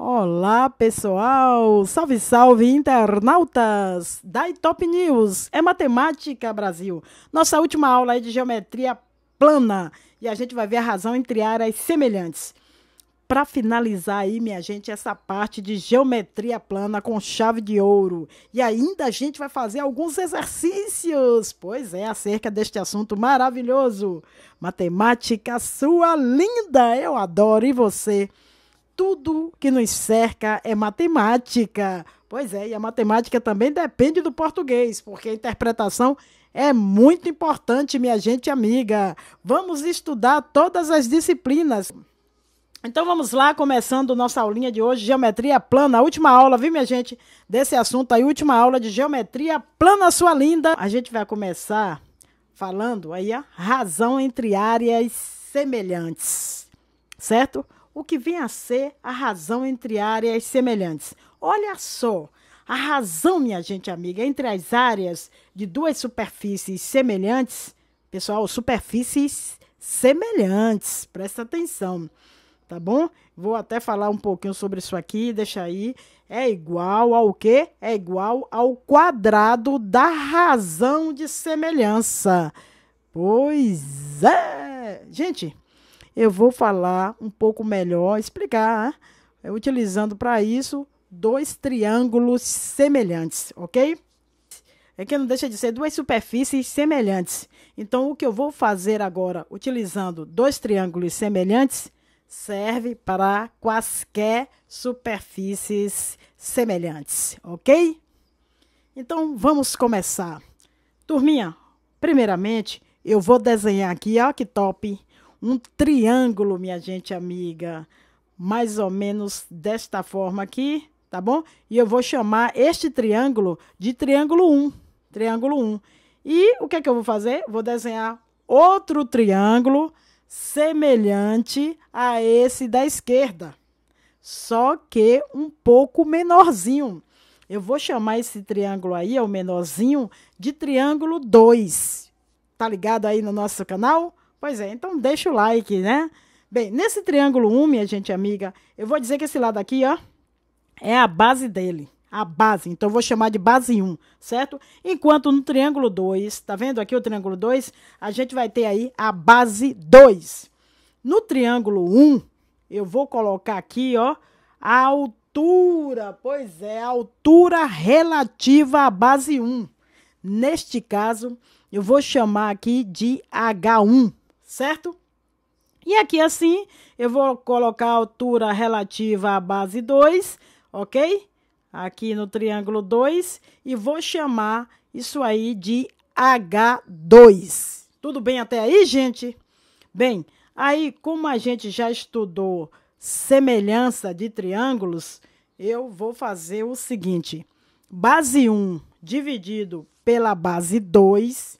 Olá, pessoal! Salve, salve, internautas da Itop News! É matemática, Brasil! Nossa última aula é de geometria plana e a gente vai ver a razão entre áreas semelhantes. Para finalizar aí, minha gente, essa parte de geometria plana com chave de ouro. E ainda a gente vai fazer alguns exercícios, pois é, acerca deste assunto maravilhoso. Matemática sua linda! Eu adoro! E você? tudo que nos cerca é matemática. Pois é, e a matemática também depende do português, porque a interpretação é muito importante, minha gente amiga. Vamos estudar todas as disciplinas. Então vamos lá, começando nossa aulinha de hoje, geometria plana, última aula, viu minha gente, desse assunto aí, última aula de geometria plana, sua linda. A gente vai começar falando aí a razão entre áreas semelhantes, certo? o que vem a ser a razão entre áreas semelhantes. Olha só, a razão, minha gente amiga, entre as áreas de duas superfícies semelhantes, pessoal, superfícies semelhantes, presta atenção, tá bom? Vou até falar um pouquinho sobre isso aqui, deixa aí. É igual ao quê? É igual ao quadrado da razão de semelhança. Pois é! Gente, eu vou falar um pouco melhor, explicar, né? É, utilizando para isso dois triângulos semelhantes, ok? É que não deixa de ser duas superfícies semelhantes. Então, o que eu vou fazer agora, utilizando dois triângulos semelhantes, serve para quaisquer superfícies semelhantes, ok? Então, vamos começar. Turminha, primeiramente, eu vou desenhar aqui, ó, que top, um triângulo, minha gente amiga, mais ou menos desta forma aqui, tá bom? E eu vou chamar este triângulo de triângulo 1, triângulo 1. E o que é que eu vou fazer? Vou desenhar outro triângulo semelhante a esse da esquerda, só que um pouco menorzinho. Eu vou chamar esse triângulo aí, é o menorzinho, de triângulo 2. Tá ligado aí no nosso canal? Pois é, então deixa o like, né? Bem, nesse triângulo 1, minha gente amiga, eu vou dizer que esse lado aqui, ó, é a base dele. A base, então eu vou chamar de base 1, certo? Enquanto no triângulo 2, tá vendo aqui o triângulo 2? A gente vai ter aí a base 2. No triângulo 1, eu vou colocar aqui, ó, a altura, pois é, a altura relativa à base 1. Neste caso, eu vou chamar aqui de H1, certo? E aqui assim, eu vou colocar a altura relativa à base 2, ok? Aqui no triângulo 2 e vou chamar isso aí de H2. Tudo bem até aí, gente? Bem, aí como a gente já estudou semelhança de triângulos, eu vou fazer o seguinte. Base 1 dividido pela base 2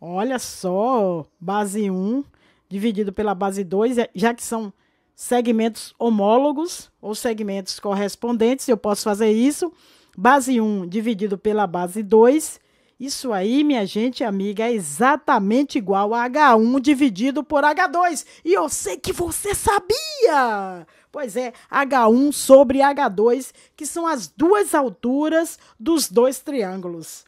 Olha só, base 1 dividido pela base 2, é, já que são segmentos homólogos ou segmentos correspondentes, eu posso fazer isso. Base 1 dividido pela base 2. Isso aí, minha gente amiga, é exatamente igual a H1 dividido por H2. E eu sei que você sabia! Pois é, H1 sobre H2, que são as duas alturas dos dois triângulos.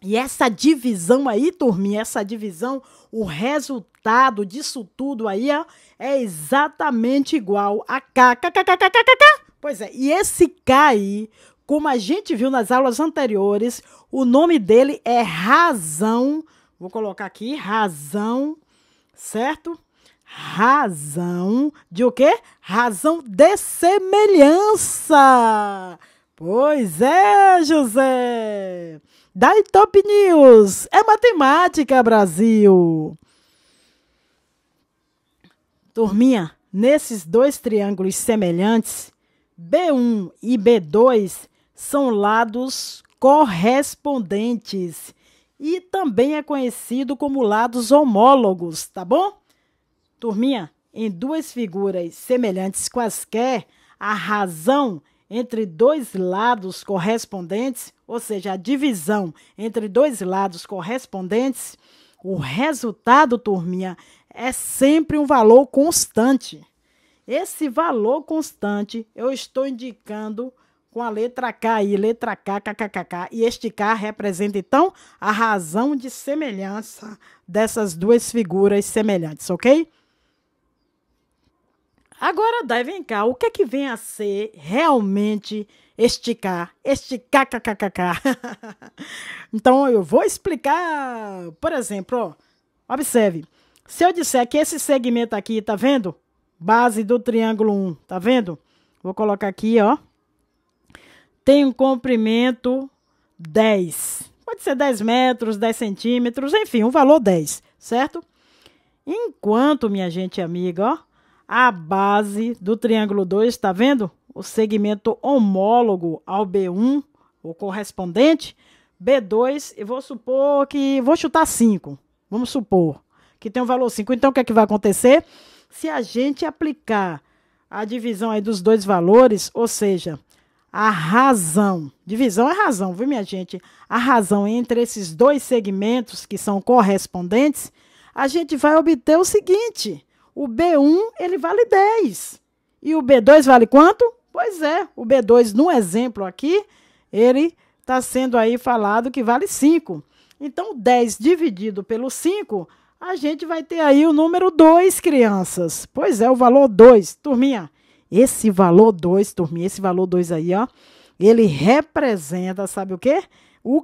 E essa divisão aí, turminha, essa divisão, o resultado disso tudo aí ó, é exatamente igual a K, K, K, K, K, K, K. Pois é, e esse K aí, como a gente viu nas aulas anteriores, o nome dele é razão. Vou colocar aqui razão, certo? Razão de o quê? Razão de semelhança. Pois é, José da Top News. É matemática, Brasil! Turminha, nesses dois triângulos semelhantes, B1 e B2 são lados correspondentes e também é conhecido como lados homólogos, tá bom? Turminha, em duas figuras semelhantes quaisquer, a razão é entre dois lados correspondentes, ou seja, a divisão entre dois lados correspondentes, o resultado, turminha, é sempre um valor constante. Esse valor constante eu estou indicando com a letra K aí, letra K, kkkk, e este K representa então a razão de semelhança dessas duas figuras semelhantes, ok? Agora, Dai, vem cá. O que é que vem a ser realmente esticar? Esticar, kkkk. então, eu vou explicar. Por exemplo, ó, observe. Se eu disser que esse segmento aqui, tá vendo? Base do triângulo 1, tá vendo? Vou colocar aqui, ó. Tem um comprimento 10. Pode ser 10 metros, 10 centímetros, enfim, um valor 10, certo? Enquanto, minha gente amiga, ó a base do triângulo 2, está vendo? O segmento homólogo ao B1, o correspondente, B2, E vou supor que. Vou chutar 5. Vamos supor que tem um valor 5. Então, o que é que vai acontecer? Se a gente aplicar a divisão aí dos dois valores, ou seja, a razão, divisão é razão, viu, minha gente? A razão entre esses dois segmentos que são correspondentes, a gente vai obter o seguinte: o B1 ele vale 10. E o B2 vale quanto? Pois é, o B2 no exemplo aqui, ele está sendo aí falado que vale 5. Então, 10 dividido pelo 5, a gente vai ter aí o número 2, crianças. Pois é, o valor 2. Turminha, esse valor 2, turminha, esse valor 2 aí, ó, ele representa, sabe o quê? O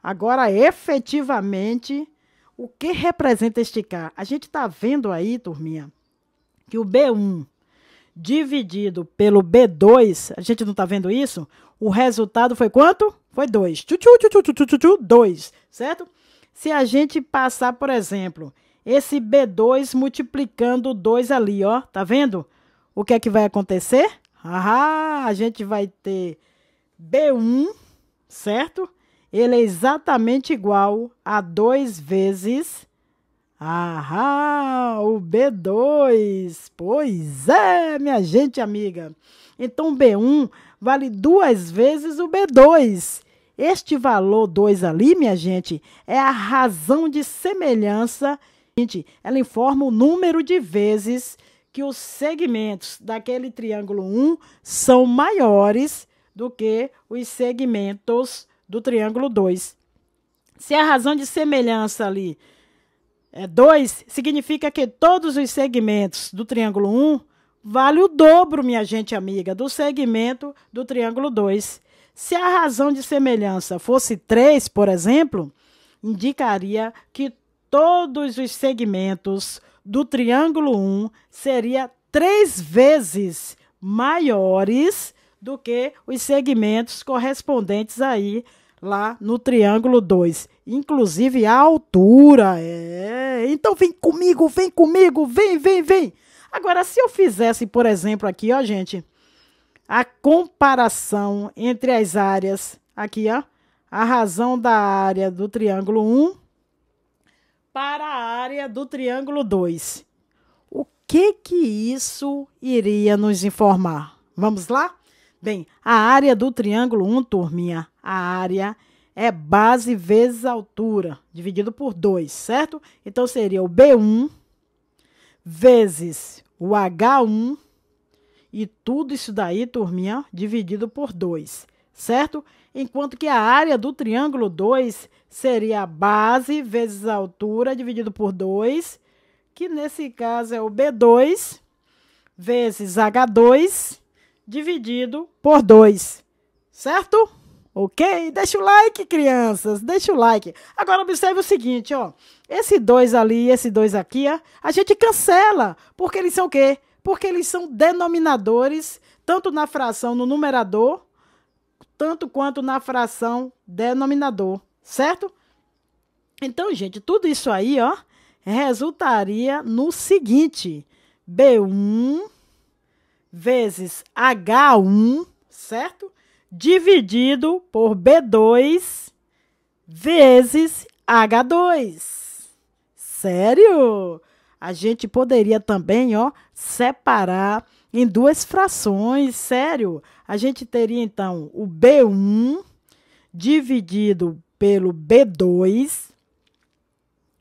Agora, efetivamente, o que representa este K? A gente está vendo aí, turminha, que o B1 dividido pelo B2, a gente não está vendo isso? O resultado foi quanto? Foi 2. 2, certo? Se a gente passar, por exemplo, esse B2 multiplicando 2 ali, ó, tá vendo? O que é que vai acontecer? Ah, a gente vai ter B1, certo? ele é exatamente igual a 2 vezes. Ah, o B2. Pois é, minha gente amiga. Então, o B1 vale duas vezes o B2. Este valor 2 ali, minha gente, é a razão de semelhança. Gente, ela informa o número de vezes que os segmentos daquele triângulo 1 são maiores do que os segmentos 2 do triângulo 2. Se a razão de semelhança ali é 2, significa que todos os segmentos do triângulo 1 um vale o dobro, minha gente amiga, do segmento do triângulo 2. Se a razão de semelhança fosse 3, por exemplo, indicaria que todos os segmentos do triângulo 1 um seria três vezes maiores do que os segmentos correspondentes aí lá no triângulo 2, inclusive a altura. É. Então vem comigo, vem comigo, vem, vem, vem. Agora se eu fizesse, por exemplo, aqui, ó, gente, a comparação entre as áreas aqui, ó, a razão da área do triângulo 1 um para a área do triângulo 2. O que que isso iria nos informar? Vamos lá? Bem, a área do triângulo 1, turminha, a área é base vezes altura, dividido por 2, certo? Então seria o B1 vezes o H1 e tudo isso daí, turminha, dividido por 2, certo? Enquanto que a área do triângulo 2 seria a base vezes a altura dividido por 2, que nesse caso é o B2 vezes H2 dividido por 2, certo? Ok? Deixa o like, crianças, deixa o like. Agora observe o seguinte, ó. Esse 2 ali e esse 2 aqui, ó, a gente cancela, porque eles são o quê? Porque eles são denominadores, tanto na fração no numerador, tanto quanto na fração denominador, certo? Então, gente, tudo isso aí, ó, resultaria no seguinte: B1 vezes H1, certo? Dividido por B2 vezes H2. Sério? A gente poderia também, ó, separar em duas frações, sério? A gente teria então o B1 dividido pelo B2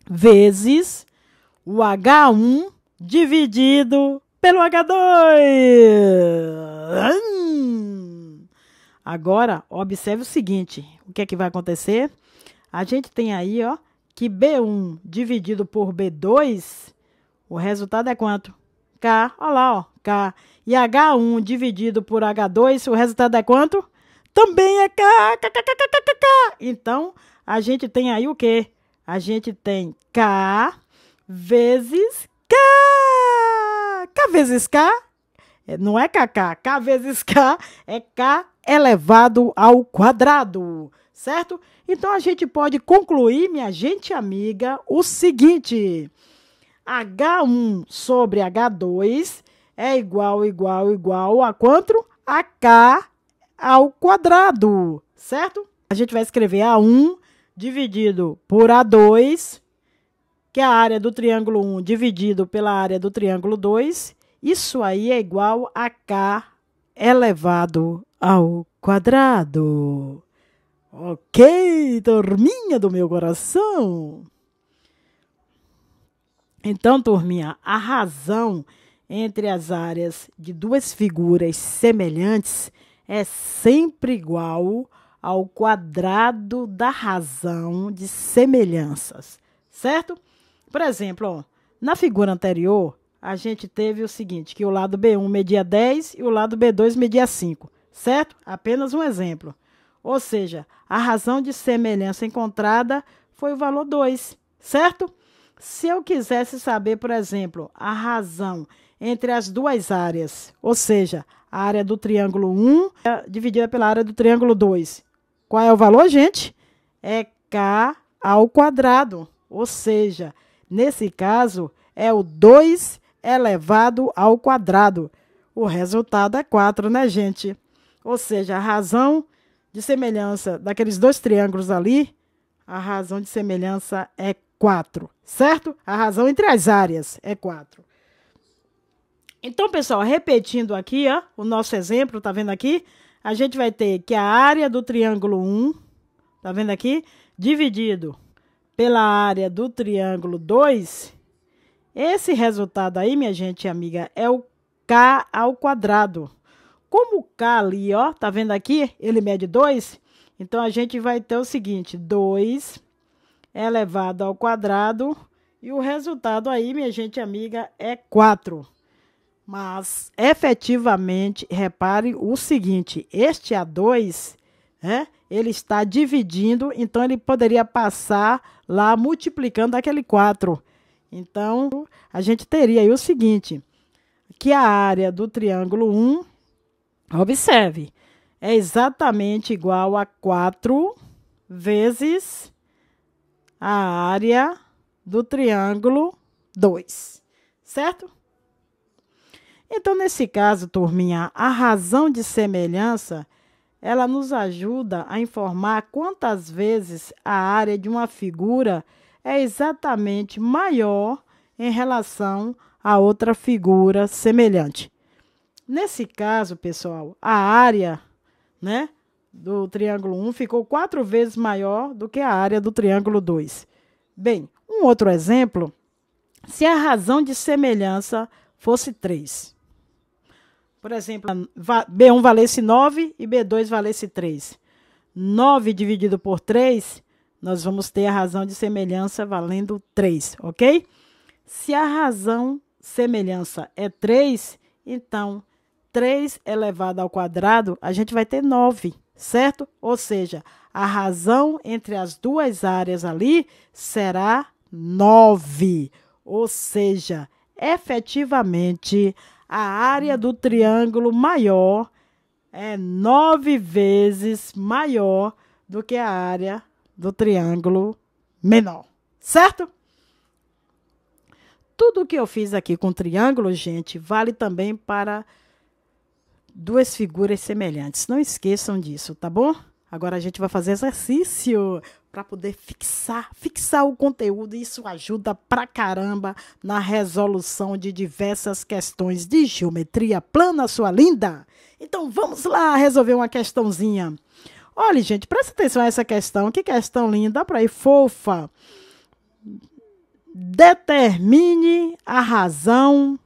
vezes o H1 dividido pelo H2. Hum. Agora, observe o seguinte: o que é que vai acontecer? A gente tem aí, ó, que B1 dividido por B2, o resultado é quanto? K, olha lá, ó, K. E H1 dividido por H2, o resultado é quanto? Também é K, K, K, K, K, K, K. Então, a gente tem aí o quê? A gente tem K vezes K. K vezes K é, não é KK. K vezes K é K elevado ao quadrado, certo? Então a gente pode concluir, minha gente amiga, o seguinte: H1 sobre H2 é igual, igual, igual a quanto? A K ao quadrado, certo? A gente vai escrever A1 dividido por A2 que a área do triângulo 1 dividido pela área do triângulo 2, isso aí é igual a K elevado ao quadrado. Ok, turminha do meu coração! Então, turminha, a razão entre as áreas de duas figuras semelhantes é sempre igual ao quadrado da razão de semelhanças, certo? Por exemplo, ó, na figura anterior, a gente teve o seguinte, que o lado B1 media 10 e o lado B2 media 5, certo? Apenas um exemplo. Ou seja, a razão de semelhança encontrada foi o valor 2, certo? Se eu quisesse saber, por exemplo, a razão entre as duas áreas, ou seja, a área do triângulo 1 é dividida pela área do triângulo 2, qual é o valor, gente? É K ao quadrado, ou seja, Nesse caso, é o 2 elevado ao quadrado. O resultado é 4, né, gente? Ou seja, a razão de semelhança daqueles dois triângulos ali, a razão de semelhança é 4, certo? A razão entre as áreas é 4. Então, pessoal, repetindo aqui, ó, o nosso exemplo, tá vendo aqui? A gente vai ter que a área do triângulo 1, tá vendo aqui? Dividido pela área do triângulo 2, esse resultado aí, minha gente amiga, é o K ao quadrado. Como o K ali, ó, tá vendo aqui? Ele mede 2, então a gente vai ter o seguinte, 2 elevado ao quadrado, e o resultado aí, minha gente amiga, é 4. Mas, efetivamente, repare o seguinte, este A2 né? Ele está dividindo, então ele poderia passar lá multiplicando aquele 4. Então, a gente teria aí o seguinte, que a área do triângulo 1, observe, é exatamente igual a 4 vezes a área do triângulo 2, certo? Então, nesse caso, turminha, a razão de semelhança ela nos ajuda a informar quantas vezes a área de uma figura é exatamente maior em relação a outra figura semelhante. Nesse caso, pessoal, a área né, do triângulo 1 ficou quatro vezes maior do que a área do triângulo 2. Bem, um outro exemplo, se a razão de semelhança fosse 3. Por exemplo, B1 valesse 9 e B2 valesse 3. 9 dividido por 3, nós vamos ter a razão de semelhança valendo 3, ok? Se a razão semelhança é 3, então 3 elevado ao quadrado, a gente vai ter 9, certo? Ou seja, a razão entre as duas áreas ali será 9. Ou seja, efetivamente a área do triângulo maior é nove vezes maior do que a área do triângulo menor, certo? Tudo que eu fiz aqui com triângulo, gente, vale também para duas figuras semelhantes. Não esqueçam disso, tá bom? Agora a gente vai fazer exercício para poder fixar, fixar o conteúdo. Isso ajuda pra caramba na resolução de diversas questões de geometria plana, sua linda. Então vamos lá resolver uma questãozinha. Olha, gente, presta atenção a essa questão. Que questão linda, para ir fofa. Determine a razão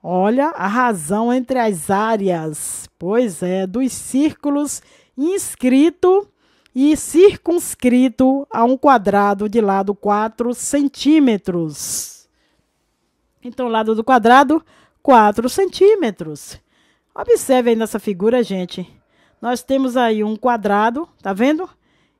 Olha a razão entre as áreas, pois é, dos círculos inscrito e circunscrito a um quadrado de lado 4 centímetros. Então, lado do quadrado, 4 centímetros. Observe aí nessa figura, gente. Nós temos aí um quadrado, tá vendo?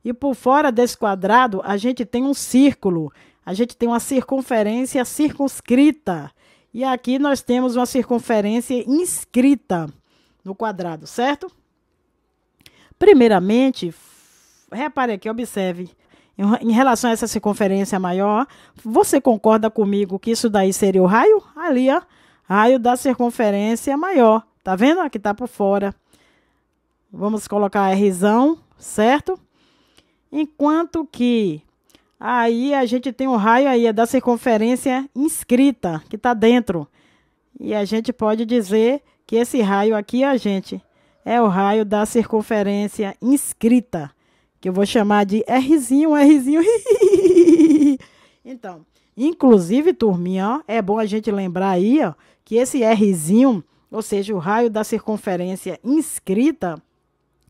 E por fora desse quadrado, a gente tem um círculo. A gente tem uma circunferência circunscrita. E aqui nós temos uma circunferência inscrita no quadrado, certo? Primeiramente, repare aqui, observe. Em relação a essa circunferência maior, você concorda comigo que isso daí seria o raio? Ali, ó. Raio da circunferência maior. Tá vendo? Aqui tá por fora. Vamos colocar R, certo? Enquanto que aí a gente tem um raio aí é da circunferência inscrita, que tá dentro. E a gente pode dizer que esse raio aqui, é a gente, é o raio da circunferência inscrita, que eu vou chamar de Rzinho, Rzinho. então, inclusive, turminha, ó, é bom a gente lembrar aí ó, que esse Rzinho, ou seja, o raio da circunferência inscrita,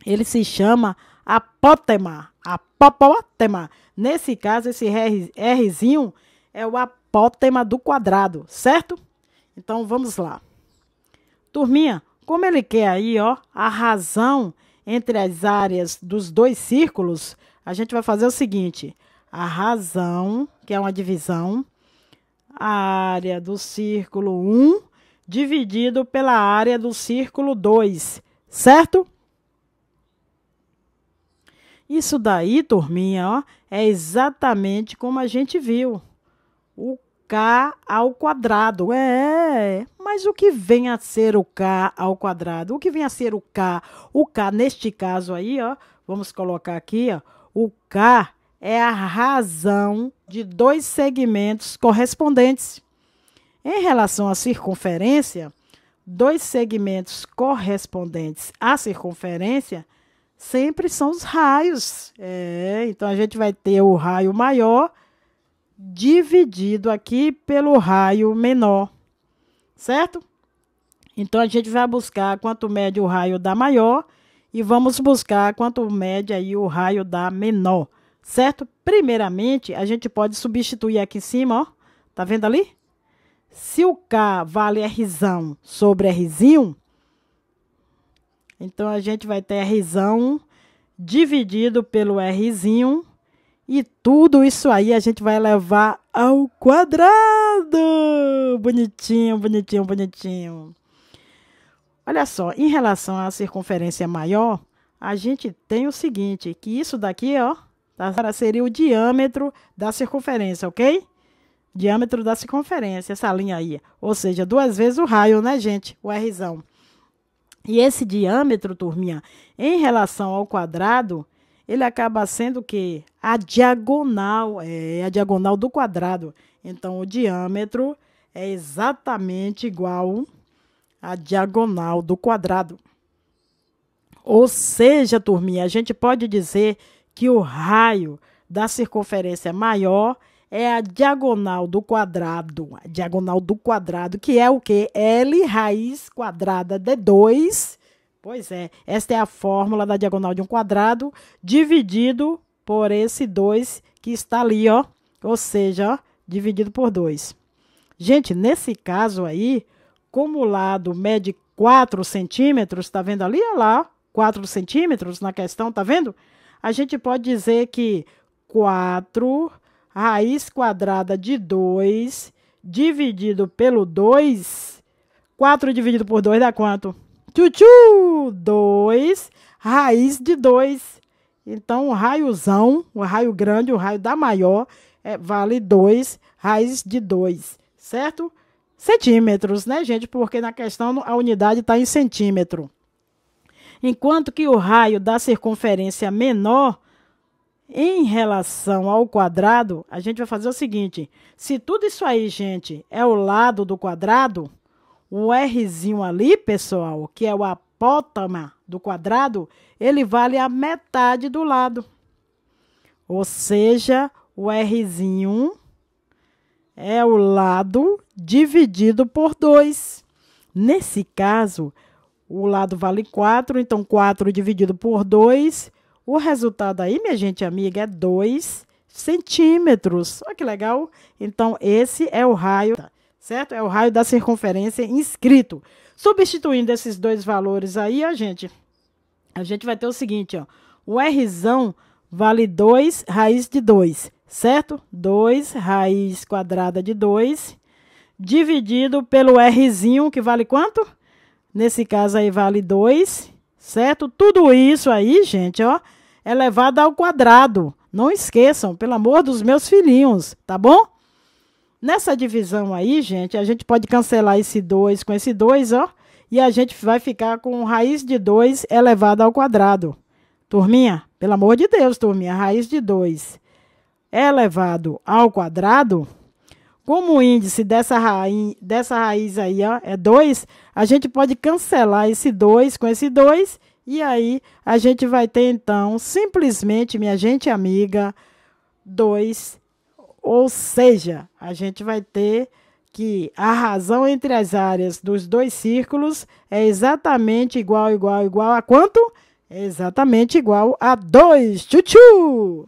ele se chama apótema. Apótema. Nesse caso, esse Rzinho é o apótema do quadrado, certo? Então vamos lá. Turminha, como ele quer aí, ó, a razão entre as áreas dos dois círculos, a gente vai fazer o seguinte: a razão, que é uma divisão, a área do círculo 1 dividido pela área do círculo 2, certo? Isso daí, turminha, ó, é exatamente como a gente viu. O k ao quadrado. É, mas o que vem a ser o k ao quadrado? O que vem a ser o k? O k neste caso aí, ó, vamos colocar aqui, ó, o k é a razão de dois segmentos correspondentes. Em relação à circunferência, dois segmentos correspondentes à circunferência sempre são os raios. É, então a gente vai ter o raio maior dividido aqui pelo raio menor, certo? Então, a gente vai buscar quanto mede o raio da maior e vamos buscar quanto mede aí o raio da menor, certo? Primeiramente, a gente pode substituir aqui em cima, ó. Tá vendo ali? Se o K vale R sobre R, então a gente vai ter R dividido pelo R e tudo isso aí a gente vai levar ao quadrado! Bonitinho, bonitinho, bonitinho. Olha só, em relação à circunferência maior, a gente tem o seguinte, que isso daqui, ó, tá, seria o diâmetro da circunferência, ok? Diâmetro da circunferência, essa linha aí. Ou seja, duas vezes o raio, né, gente? O Rzão. E esse diâmetro, turminha, em relação ao quadrado, ele acaba sendo que a diagonal é a diagonal do quadrado. Então o diâmetro é exatamente igual à diagonal do quadrado. Ou seja, turminha, a gente pode dizer que o raio da circunferência maior é a diagonal do quadrado, a diagonal do quadrado, que é o que? L raiz quadrada de 2 Pois é, esta é a fórmula da diagonal de um quadrado dividido por esse 2 que está ali, ó, ou seja, ó, dividido por 2. Gente, nesse caso aí, como o lado mede 4 centímetros, tá vendo ali? Olha lá, 4 centímetros na questão, tá vendo? A gente pode dizer que 4 raiz quadrada de 2 dividido pelo 2, 4 dividido por 2 dá quanto? tchutchu, 2, raiz de 2. Então, o raiozão, o raio grande, o raio da maior, é, vale 2, raiz de 2, certo? Centímetros, né, gente? Porque na questão a unidade está em centímetro. Enquanto que o raio da circunferência menor, em relação ao quadrado, a gente vai fazer o seguinte: se tudo isso aí, gente, é o lado do quadrado, o Rzinho ali, pessoal, que é o apótama do quadrado, ele vale a metade do lado. Ou seja, o Rzinho é o lado dividido por 2. Nesse caso, o lado vale 4, então 4 dividido por 2. O resultado aí, minha gente amiga, é 2 centímetros. Olha que legal. Então, esse é o raio certo? É o raio da circunferência inscrito. Substituindo esses dois valores aí, a gente, a gente vai ter o seguinte, ó. O R vale 2 raiz de 2, certo? 2 raiz quadrada de 2 dividido pelo Rzinho, que vale quanto? Nesse caso aí vale 2, certo? Tudo isso aí, gente, ó, elevado é ao quadrado. Não esqueçam, pelo amor dos meus filhinhos, tá bom? Nessa divisão aí, gente, a gente pode cancelar esse 2 com esse 2, ó. E a gente vai ficar com raiz de 2 elevado ao quadrado. Turminha, pelo amor de Deus, turminha, raiz de 2 elevado ao quadrado, como o índice dessa raiz, dessa raiz aí ó, é 2, a gente pode cancelar esse 2 com esse 2, e aí a gente vai ter então simplesmente, minha gente amiga, 2 ou seja, a gente vai ter que a razão entre as áreas dos dois círculos é exatamente igual, igual, igual a quanto? É exatamente igual a 2. Tchutchu!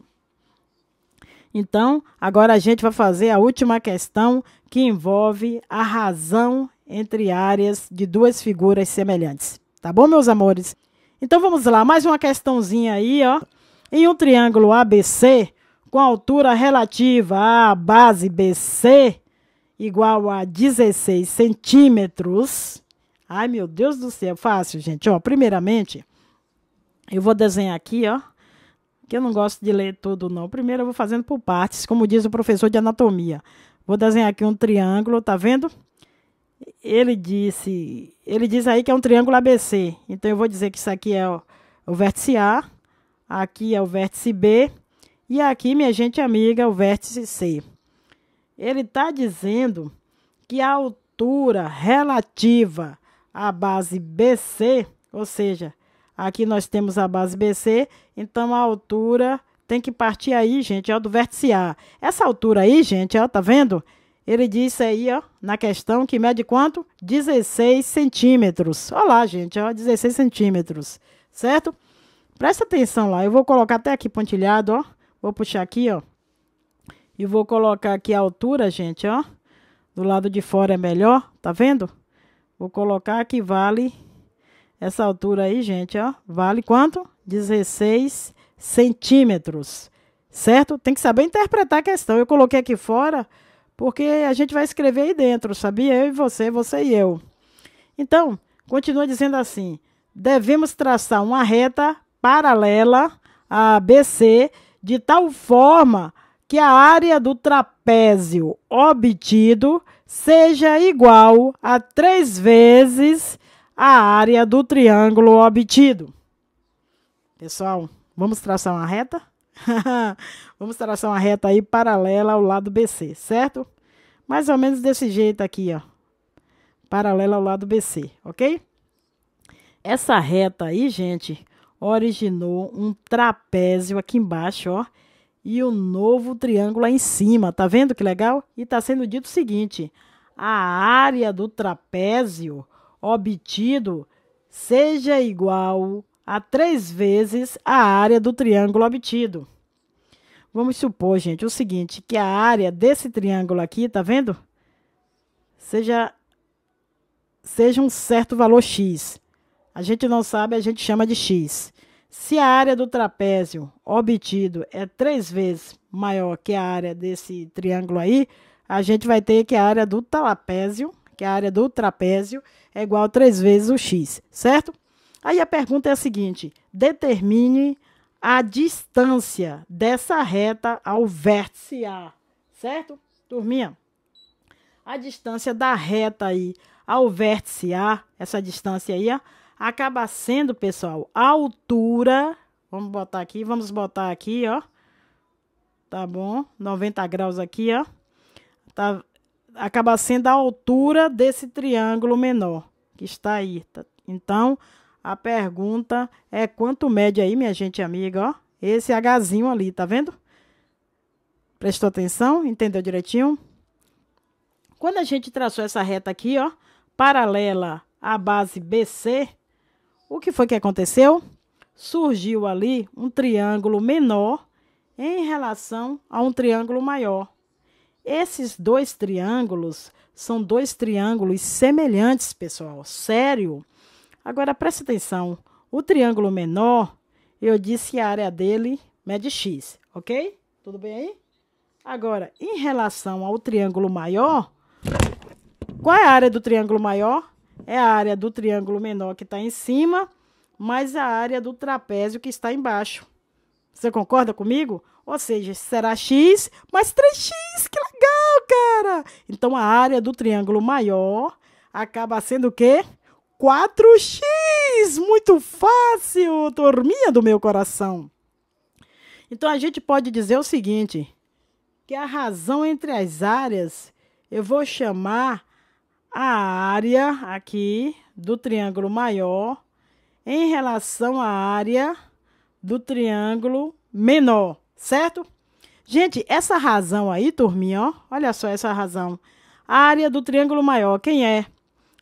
Então, agora a gente vai fazer a última questão que envolve a razão entre áreas de duas figuras semelhantes. Tá bom, meus amores? Então vamos lá, mais uma questãozinha aí, ó. Em um triângulo ABC, com altura relativa à base BC igual a 16 centímetros. Ai, meu Deus do céu, fácil, gente. Ó, primeiramente, eu vou desenhar aqui, ó, que eu não gosto de ler tudo, não. Primeiro eu vou fazendo por partes, como diz o professor de anatomia. Vou desenhar aqui um triângulo, tá vendo? Ele disse, ele diz aí que é um triângulo ABC. Então eu vou dizer que isso aqui é o, o vértice A, aqui é o vértice B e aqui, minha gente amiga, o vértice C. Ele está dizendo que a altura relativa à base BC, ou seja, aqui nós temos a base BC, então a altura tem que partir aí, gente, ó, do vértice A. Essa altura aí, gente, ó, tá vendo? Ele disse aí, ó, na questão que mede quanto? 16 centímetros. Olha lá, gente, ó, 16 centímetros, certo? Presta atenção lá, eu vou colocar até aqui pontilhado, ó Vou puxar aqui, ó. E vou colocar aqui a altura, gente, ó. Do lado de fora é melhor, tá vendo? Vou colocar aqui vale essa altura aí, gente, ó. Vale quanto? 16 centímetros, certo? Tem que saber interpretar a questão. Eu coloquei aqui fora porque a gente vai escrever aí dentro, sabia? Eu e você, você e eu. Então, continua dizendo assim: devemos traçar uma reta paralela a BC de tal forma que a área do trapézio obtido seja igual a três vezes a área do triângulo obtido. Pessoal, vamos traçar uma reta? vamos traçar uma reta aí paralela ao lado BC, certo? Mais ou menos desse jeito aqui, ó. Paralela ao lado BC, ok? Essa reta aí, gente, originou um trapézio aqui embaixo, ó, e o um novo triângulo lá em cima. Tá vendo que legal? E está sendo dito o seguinte: a área do trapézio obtido seja igual a três vezes a área do triângulo obtido. Vamos supor, gente, o seguinte, que a área desse triângulo aqui, tá vendo? Seja seja um certo valor x a gente não sabe, a gente chama de X. Se a área do trapézio obtido é três vezes maior que a área desse triângulo aí, a gente vai ter que a área do trapézio, que a área do trapézio, é igual a três vezes o x, certo? Aí a pergunta é a seguinte: determine a distância dessa reta ao vértice A, certo? Turminha, a distância da reta aí ao vértice A, essa distância aí, ó, acaba sendo, pessoal, a altura. Vamos botar aqui, vamos botar aqui, ó. Tá bom? 90 graus aqui, ó. Tá, acaba sendo a altura desse triângulo menor que está aí. Tá? Então, a pergunta é quanto mede aí, minha gente amiga, ó? Esse Hzinho ali, tá vendo? Prestou atenção? Entendeu direitinho? Quando a gente traçou essa reta aqui, ó, paralela à base BC, o que foi que aconteceu? Surgiu ali um triângulo menor em relação a um triângulo maior. Esses dois triângulos são dois triângulos semelhantes, pessoal. Sério? Agora preste atenção. O triângulo menor, eu disse a área dele mede x, ok? Tudo bem aí? Agora, em relação ao triângulo maior, qual é a área do triângulo maior? é a área do triângulo menor que está em cima, mais a área do trapézio que está embaixo. Você concorda comigo? Ou seja, será x mais 3x. Que legal, cara! Então a área do triângulo maior acaba sendo o quê? 4x! Muito fácil, turminha do meu coração. Então a gente pode dizer o seguinte, que a razão entre as áreas eu vou chamar a área aqui do triângulo maior em relação à área do triângulo menor, certo? Gente, essa razão aí, turminha, ó, olha só essa razão. A área do triângulo maior, quem é?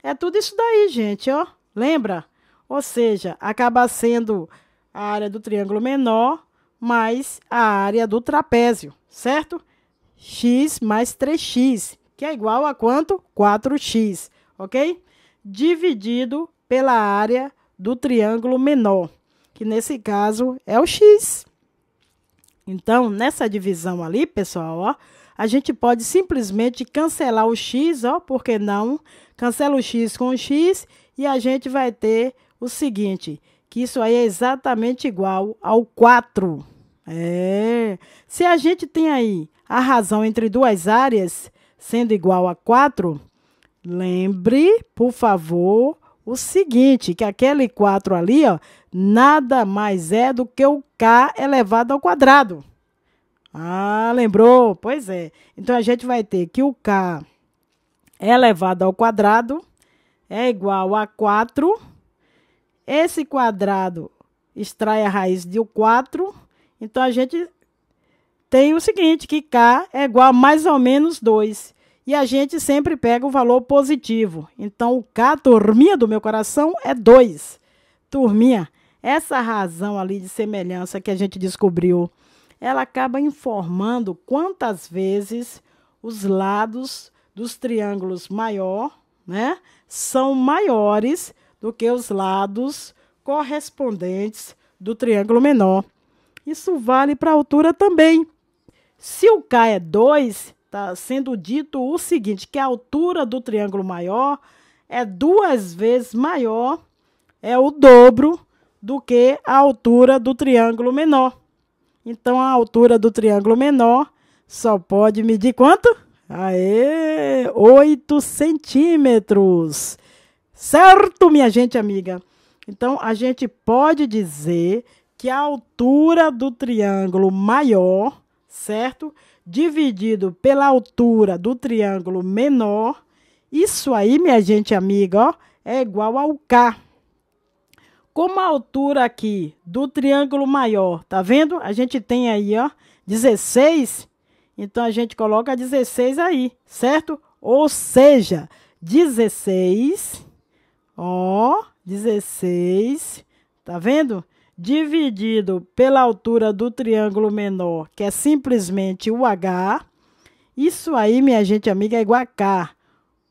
É tudo isso daí, gente, ó. Lembra? Ou seja, acaba sendo a área do triângulo menor mais a área do trapézio, certo? x mais 3x que é igual a quanto? 4x, ok? Dividido pela área do triângulo menor, que nesse caso é o x. Então, nessa divisão ali, pessoal, ó, a gente pode simplesmente cancelar o x, ó, porque não? Cancela o x com o x e a gente vai ter o seguinte, que isso aí é exatamente igual ao 4. É. Se a gente tem aí a razão entre duas áreas, sendo igual a 4, lembre, por favor, o seguinte, que aquele 4 ali, ó, nada mais é do que o k elevado ao quadrado. Ah, lembrou? Pois é. Então a gente vai ter que o k elevado ao quadrado é igual a 4. Esse quadrado extrai a raiz de 4. Então a gente tem o seguinte, que k é igual a mais ou menos 2. E a gente sempre pega o valor positivo. Então, o K, turminha do meu coração, é 2. Turminha, essa razão ali de semelhança que a gente descobriu, ela acaba informando quantas vezes os lados dos triângulos maior, né, são maiores do que os lados correspondentes do triângulo menor. Isso vale para a altura também. Se o K é 2, está sendo dito o seguinte: que a altura do triângulo maior é duas vezes maior, é o dobro do que a altura do triângulo menor. Então, a altura do triângulo menor só pode medir quanto? Aê! 8 centímetros! Certo, minha gente amiga? Então, a gente pode dizer que a altura do triângulo maior, certo? dividido pela altura do triângulo menor, isso aí, minha gente amiga, ó, é igual ao K. Como a altura aqui do triângulo maior, tá vendo? A gente tem aí, ó, 16. Então, a gente coloca 16 aí, certo? Ou seja, 16, ó, 16, tá vendo? dividido pela altura do triângulo menor, que é simplesmente o H. Isso aí, minha gente amiga, é igual a K.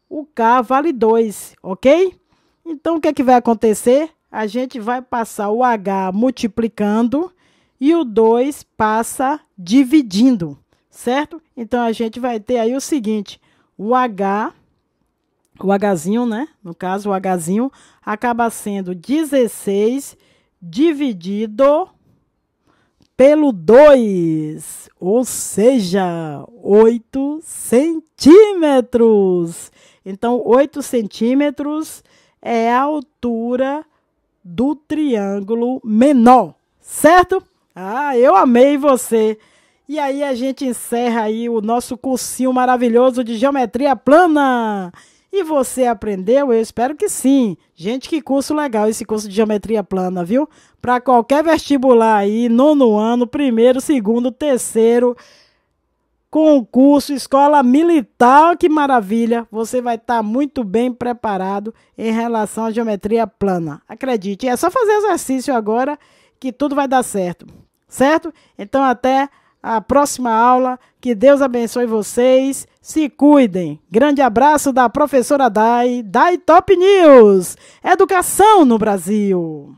O K vale 2, ok? Então, o que, é que vai acontecer? A gente vai passar o H multiplicando e o 2 passa dividindo, certo? Então, a gente vai ter aí o seguinte, o H o Hzinho, né? No caso, o Hzinho acaba sendo 16 dividido pelo 2, ou seja, 8 centímetros. Então, 8 centímetros é a altura do triângulo menor, certo? Ah, eu amei você! E aí a gente encerra aí o nosso cursinho maravilhoso de geometria plana. E você aprendeu? Eu espero que sim. Gente, que curso legal esse curso de geometria plana, viu? Para qualquer vestibular aí, nono ano, primeiro, segundo, terceiro, concurso, escola militar, que maravilha! Você vai estar tá muito bem preparado em relação à geometria plana. Acredite, é só fazer exercício agora que tudo vai dar certo, certo? Então, até a próxima aula. Que Deus abençoe vocês. Se cuidem. Grande abraço da professora Dai, Dai Top News. Educação no Brasil.